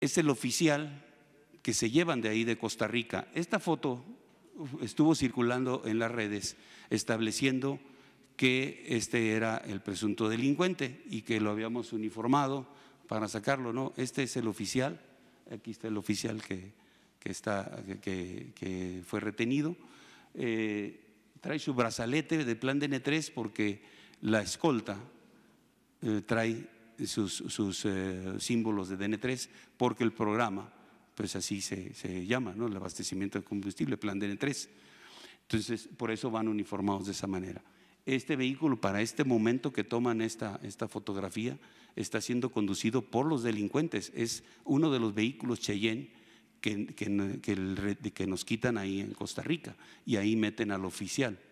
es el oficial que se llevan de ahí de Costa Rica. Esta foto estuvo circulando en las redes estableciendo que este era el presunto delincuente y que lo habíamos uniformado para sacarlo, ¿no? Este es el oficial, aquí está el oficial que, está, que, fue retenido. Eh, trae su brazalete de plan N 3 porque la escolta eh, trae sus, eh, símbolos de DN3, porque el programa, pues así se, llama, ¿no? el abastecimiento de combustible, plan DN3. Entonces, por eso van uniformados de esa manera. Este vehículo, para este momento que toman esta, esta fotografía, está siendo conducido por los delincuentes. Es uno de los vehículos Cheyenne que, que, que nos quitan ahí en Costa Rica y ahí meten al oficial